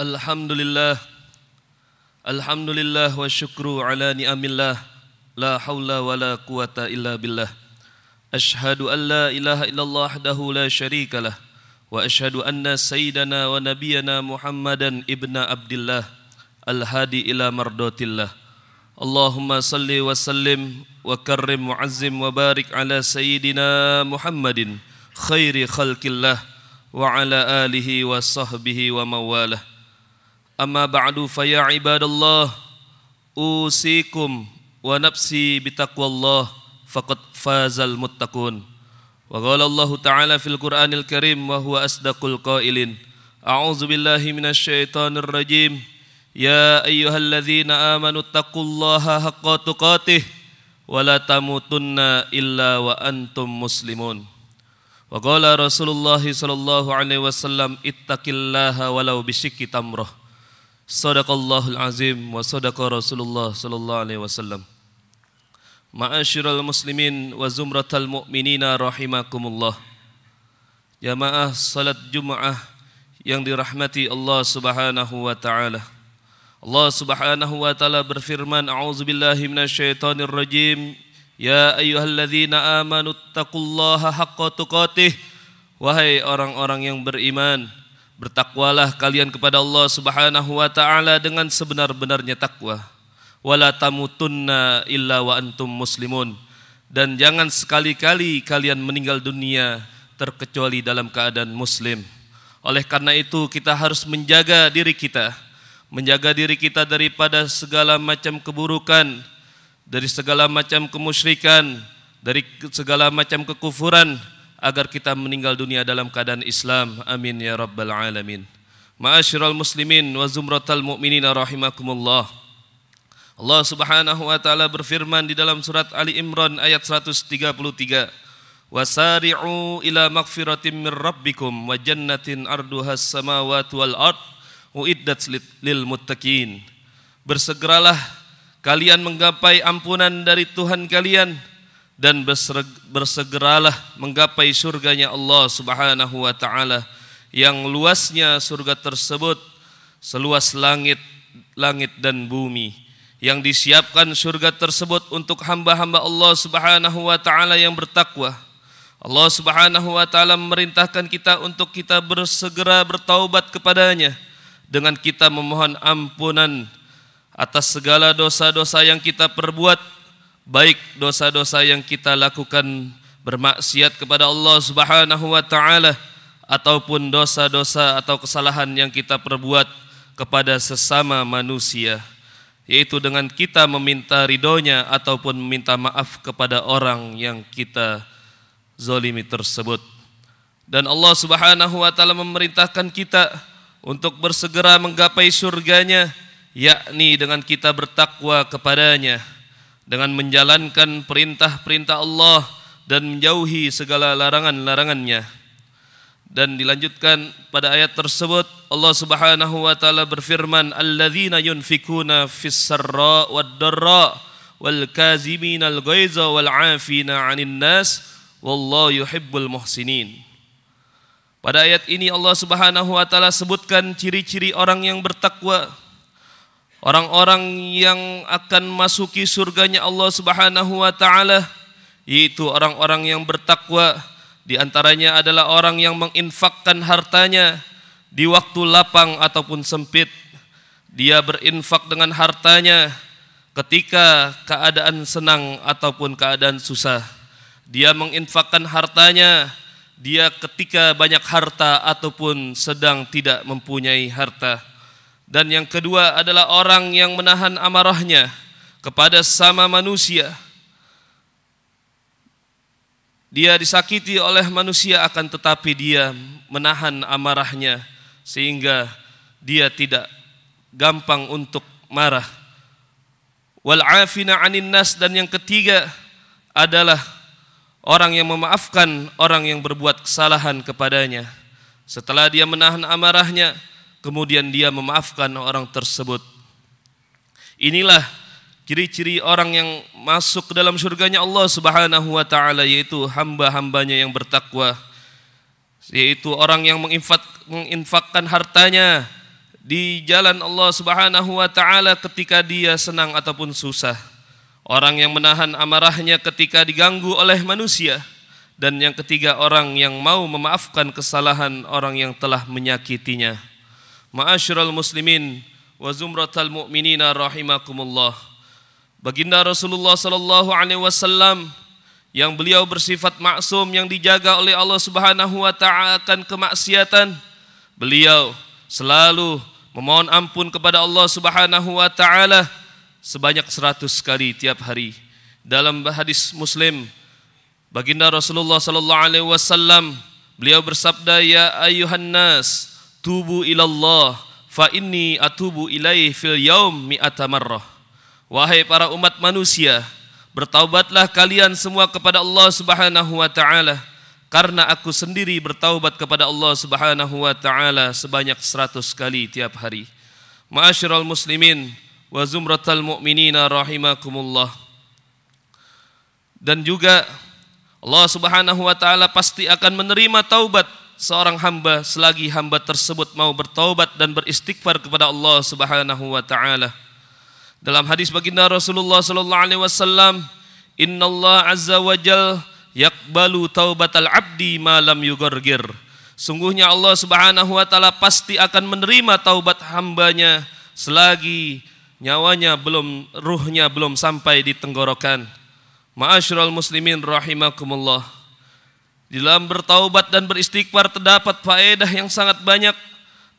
Alhamdulillah Alhamdulillah wa syukru ala ni'amillah La hawla wa la quwata illa billah Ashhadu an la ilaha la sharika Wa ashhadu anna sayyidana wa nabiyana Muhammadan ibna abdillah Al-hadi ila mardotillah Allahumma salli wa sallim wa karrim wa azim wa barik ala sayyidina Muhammadin Khairi khalqillah Wa ala wa wa أما بعد فيا عباد الله أوصيكم ونفسي بتقوى الله فقد فاز المتقون وقال الله تعالى في القرآن الكريم وهو أصدق القائلين أعوذ بالله من الشيطان الرجيم يا أيها الذين آمنوا اتقوا الله حق تقاته ولا تموتن إلا وأنتم مسلمون وقال رسول الله صلى الله عليه وسلم اتق الله ولو بشك تمره Sadaqallahul azim wa sadaqa Rasulullah sallallahu alaihi wasallam. Ma'asyiral muslimin wa zumratal mu'minina rahimakumullah. Jamaah salat Jumat yang dirahmati Allah Subhanahu wa taala. Allah Subhanahu wa taala berfirman, "A'udzubillahi minasyaitonir rajim. Ya ayyuhalladzina amanu taqullaha haqqa tuqatih." Wahai orang-orang yang beriman, Bertakwalah kalian kepada Allah Subhanahu wa taala dengan sebenar-benarnya takwa. Wala tamutunna illa wa antum muslimun. Dan jangan sekali-kali kalian meninggal dunia terkecuali dalam keadaan muslim. Oleh karena itu kita harus menjaga diri kita, menjaga diri kita daripada segala macam keburukan, dari segala macam kemusyrikan, dari segala macam kekufuran agar kita meninggal dunia dalam keadaan Islam. Amin ya rabbal alamin. Ma'asyiral muslimin wa zumratal mu'minin rahimakumullah. Allah Subhanahu wa taala berfirman di dalam surat Ali Imran ayat 133. Wasari'u ila magfiratin min rabbikum wa jannatin arduhas samawati wal ard uiddat lil muttaqin. Bersegeralah kalian menggapai ampunan dari Tuhan kalian dan bersegeralah menggapai surganya Allah Subhanahu wa taala yang luasnya surga tersebut seluas langit langit dan bumi yang disiapkan surga tersebut untuk hamba-hamba Allah Subhanahu wa taala yang bertakwa. Allah Subhanahu wa taala memerintahkan kita untuk kita bersegera bertaubat kepadanya dengan kita memohon ampunan atas segala dosa-dosa yang kita perbuat baik dosa-dosa yang kita lakukan bermaksiat kepada Allah Subhanahu wa taala ataupun dosa-dosa atau kesalahan yang kita perbuat kepada sesama manusia yaitu dengan kita meminta ridhonya ataupun meminta maaf kepada orang yang kita zolimi tersebut dan Allah subhanahu wa ta'ala memerintahkan kita untuk bersegera menggapai surganya yakni dengan kita bertakwa kepadanya dengan menjalankan perintah-perintah Allah dan menjauhi segala larangan-larangannya. Dan dilanjutkan pada ayat tersebut Allah Subhanahu wa taala berfirman alladzina yunfikuna fis sarra wad darra wal kazimina al ghaiza wal afina 'anil nas wallahu yuhibbul muhsinin. Pada ayat ini Allah Subhanahu wa taala sebutkan ciri-ciri orang yang bertakwa. Orang-orang yang akan masuki surganya Allah Subhanahu wa taala yaitu orang-orang yang bertakwa di antaranya adalah orang yang menginfakkan hartanya di waktu lapang ataupun sempit. Dia berinfak dengan hartanya ketika keadaan senang ataupun keadaan susah. Dia menginfakkan hartanya dia ketika banyak harta ataupun sedang tidak mempunyai harta dan yang kedua adalah orang yang menahan amarahnya kepada sama manusia. Dia disakiti oleh manusia akan tetapi dia menahan amarahnya sehingga dia tidak gampang untuk marah. Wal afina 'anin nas dan yang ketiga adalah orang yang memaafkan orang yang berbuat kesalahan kepadanya. Setelah dia menahan amarahnya, kemudian dia memaafkan orang tersebut. Inilah ciri-ciri orang yang masuk ke dalam surganya Allah Subhanahu wa taala yaitu hamba-hambanya yang bertakwa. Yaitu orang yang menginfak, menginfakkan hartanya di jalan Allah Subhanahu wa taala ketika dia senang ataupun susah. Orang yang menahan amarahnya ketika diganggu oleh manusia dan yang ketiga orang yang mau memaafkan kesalahan orang yang telah menyakitinya. Ma'asyiral muslimin wa zumratal mu'minina rahimakumullah. Baginda Rasulullah sallallahu alaihi wasallam yang beliau bersifat maksum yang dijaga oleh Allah Subhanahu wa taala akan kemaksiatan, beliau selalu memohon ampun kepada Allah Subhanahu wa taala sebanyak seratus kali tiap hari. Dalam hadis Muslim Baginda Rasulullah sallallahu alaihi wasallam beliau bersabda ya ayuhan nas Tubu ilallah fa inni atubu ilaih fil yaum mi'ata marrah. Wahai para umat manusia, bertaubatlah kalian semua kepada Allah Subhanahu wa taala karena aku sendiri bertaubat kepada Allah Subhanahu wa taala sebanyak 100 kali tiap hari. Ma'asyiral muslimin wa zumratal mu'minina rahimakumullah. Dan juga Allah Subhanahu wa taala pasti akan menerima taubat seorang hamba selagi hamba tersebut mau bertaubat dan beristighfar kepada Allah Subhanahu wa taala. Dalam hadis baginda Rasulullah sallallahu alaihi wasallam, "Innallaha azza wa jal yaqbalu taubatal abdi ma lam yughargir." Sungguhnya Allah Subhanahu wa taala pasti akan menerima taubat hambanya selagi nyawanya belum ruhnya belum sampai di tenggorokan. Ma'asyiral muslimin rahimakumullah. Di dalam bertaubat dan beristighfar terdapat faedah yang sangat banyak.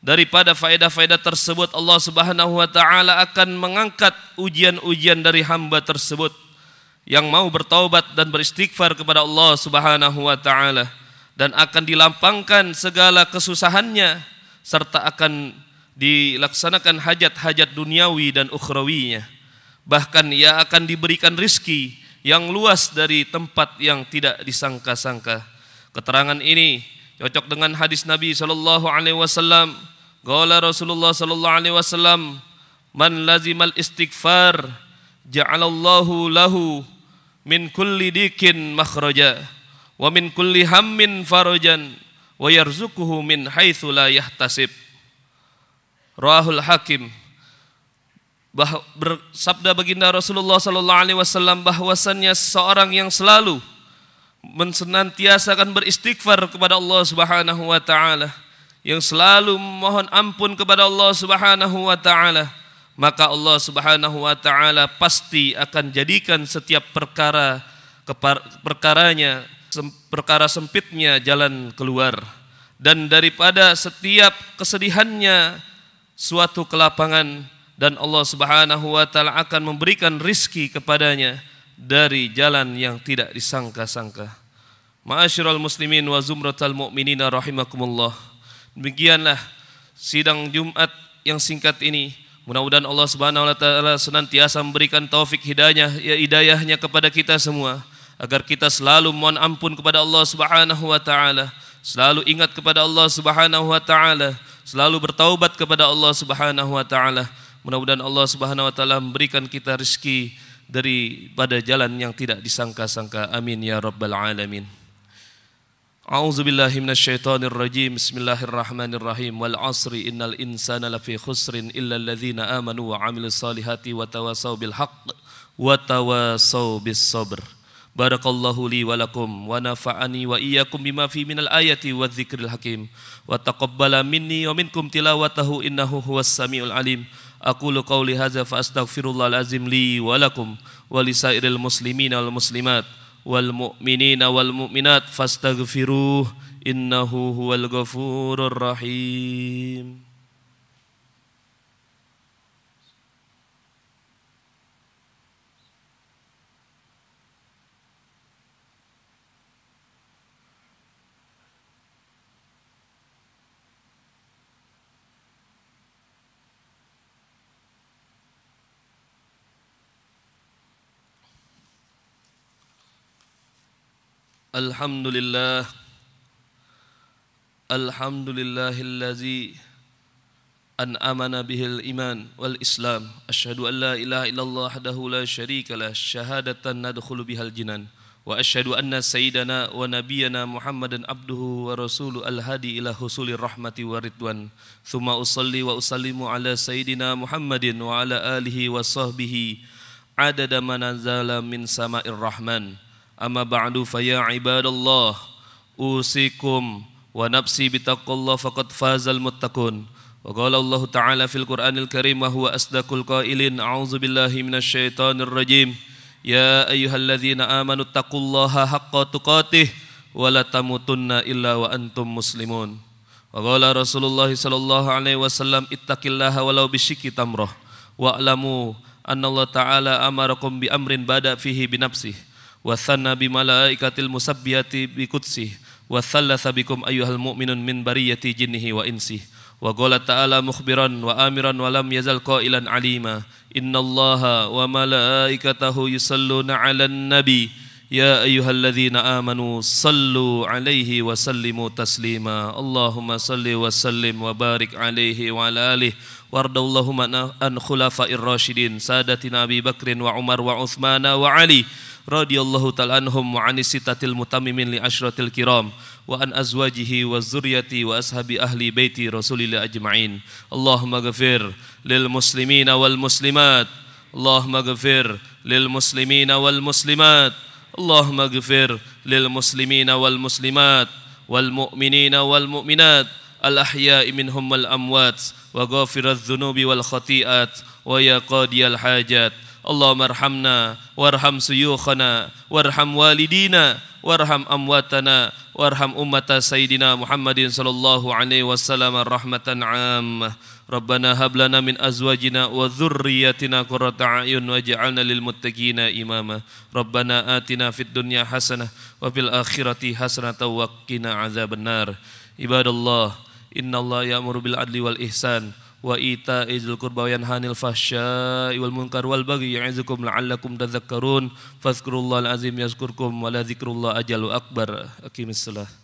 Daripada faedah-faedah tersebut Allah Subhanahu wa taala akan mengangkat ujian-ujian dari hamba tersebut yang mau bertaubat dan beristighfar kepada Allah Subhanahu wa taala dan akan dilampangkan segala kesusahannya serta akan dilaksanakan hajat-hajat duniawi dan ukhrawinya. Bahkan ia akan diberikan rizki yang luas dari tempat yang tidak disangka-sangka. Keterangan ini cocok dengan hadis Nabi sallallahu alaihi wasallam. Qala Rasulullah sallallahu alaihi wasallam, "Man lazimal istighfar ja'alallahu lahu min kulli dikin makhraja wa min kulli hammin farajan wa yarzuquhu min haitsu la yahtasib." Rahul Hakim bersabda baginda Rasulullah sallallahu alaihi wasallam bahwasannya seorang yang selalu mensenantiasa akan beristighfar kepada Allah Subhanahu wa taala yang selalu mohon ampun kepada Allah Subhanahu wa taala maka Allah Subhanahu wa taala pasti akan jadikan setiap perkara perkaranya perkara sempitnya jalan keluar dan daripada setiap kesedihannya suatu kelapangan dan Allah Subhanahu wa taala akan memberikan rizki kepadanya dari jalan yang tidak disangka-sangka. Ma'asyiral muslimin wa zumratal mu'minina rahimakumullah. Demikianlah sidang Jumat yang singkat ini. Mudah-mudahan Allah Subhanahu wa taala senantiasa memberikan taufik hidayahnya, ya hidayahnya kepada kita semua agar kita selalu mohon ampun kepada Allah Subhanahu wa taala, selalu ingat kepada Allah Subhanahu wa taala, selalu bertaubat kepada Allah Subhanahu wa taala. Mudah-mudahan Allah Subhanahu wa taala memberikan kita rezeki daripada jalan yang tidak disangka-sangka. Amin ya rabbal alamin. A'udzubillahi minasyaitonir rajim. Bismillahirrahmanirrahim. Wal 'asri innal insana lafi khusrin illa alladhina amanu wa 'amilus solihati wa tawasaw bil haqq wa tawasaw bis sabr. Barakallahu li wa lakum wa nafa'ani wa iyyakum bima fi minal ayati wa dzikril hakim. Wa taqabbala minni wa minkum tilawatahu innahu huwas samiul alim. أقول قولي هذا فأستغفر الله العظيم لي ولكم ولسائر المسلمين والمسلمات والمؤمنين والمؤمنات فاستغفروه إنه هو الغفور الرحيم الحمد لله الحمد لله الذي أن آمن به الإيمان والإسلام أشهد أن لا إله إلا الله وحده لا شريك له شهادة ندخل بها الجنان وأشهد أن سيدنا ونبينا محمدا عبده ورسول الهادي إلى حصول الرحمة والرضوان ثم أصلي وأسلم على سيدنا محمد وعلى آله وصحبه عدد ما نزل من سماء الرحمن أما بعد فيا عباد الله أوصيكم ونفسي بتقوى الله فقد فاز المتقون وقال الله تعالى في القرآن الكريم وهو أصدق القائلين أعوذ بالله من الشيطان الرجيم يا أيها الذين آمنوا اتقوا الله حق تقاته ولا تموتن إلا وأنتم مسلمون وقال رسول الله صلى الله عليه وسلم اتق الله ولو بشك تمره واعلموا أن الله تعالى أمركم بأمر بدأ فيه بنفسه وثنى بملائكة المسبية بقدسه وثلث بكم أيها المؤمن من برية جنه وإنسه وقال تعالى مخبرا وآمرا ولم يزل قائلا عليما إن الله وملائكته يصلون على النبي يا أيها الذين آمنوا صلوا عليه وسلموا تسليما اللهم صل وسلم وبارك عليه وعلى آله وارض اللهم أن خلفاء الراشدين سادتنا أبي بكر وعمر وعثمان وعلي radhiyallahu ta'ala anhum wa anisitatil mutamimin li ashratil kiram wa an azwajihi wa zuriyati wa ashabi ahli baiti rasulillah ajma'in Allahumma ghafir lil muslimina wal muslimat Allahumma ghafir lil muslimina wal muslimat Allahumma ghafir lil muslimina wal muslimat wal mu'minina wal mu'minat الأحياء منهم والأموات وغافر الذنوب والخطيئات ويا قاضي الحاجات Allahumma arhamna warham suyukhana warham walidina warham amwatana warham ummata sayyidina Muhammadin sallallahu alaihi wasallam rahmatan ammah Rabbana hab lana min azwajina wa dhurriyyatina qurrata a'yun waj'alna lil muttaqina imama. Rabbana atina fid dunya hasanah wa fil akhirati hasanatan wa qina adzabannar. Ibadallah, innallaha ya'muru bil adli wal ihsan wa ita'i dzil qurba wa yanhanil fahsya'i wal munkar wal baghi ya'izukum la'allakum tadhakkarun fadhkurullaha alazim yazkurkum wa la dzikrullah ajalu akbar aqimissalah